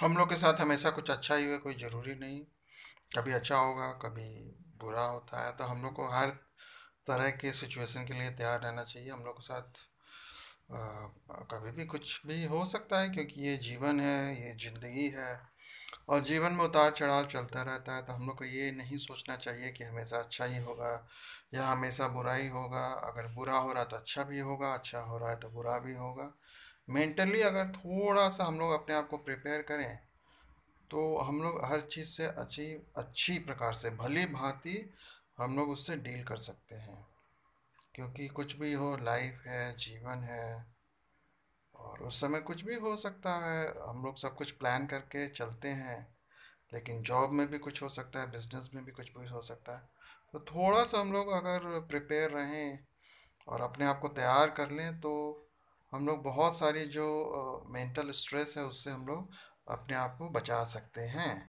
हम लोग के साथ हमेशा कुछ अच्छा ही हुआ कोई ज़रूरी नहीं कभी अच्छा होगा कभी बुरा होता है तो हम लोग को हर तरह के सिचुएशन के लिए तैयार रहना चाहिए हम लोग के साथ आ, कभी भी कुछ भी हो सकता है क्योंकि ये जीवन है ये ज़िंदगी है और जीवन में उतार चढ़ाव चलता रहता है तो हम लोग को ये नहीं सोचना चाहिए कि हमेशा अच्छा ही होगा या हमेशा बुरा ही होगा अगर बुरा हो रहा तो अच्छा भी होगा अच्छा हो रहा है तो बुरा भी होगा मेंटली अगर थोड़ा सा हम लोग अपने आप को प्रिपेयर करें तो हम लोग हर चीज़ से अच्छी अच्छी प्रकार से भली भांति हम लोग उससे डील कर सकते हैं क्योंकि कुछ भी हो लाइफ है जीवन है और उस समय कुछ भी हो सकता है हम लोग सब कुछ प्लान करके चलते हैं लेकिन जॉब में भी कुछ हो सकता है बिजनेस में भी कुछ भी हो सकता है तो थोड़ा सा हम लोग अगर प्रिपेयर रहें और अपने आप को तैयार कर लें तो हम लोग बहुत सारी जो मेंटल स्ट्रेस है उससे हम लोग अपने आप को बचा सकते हैं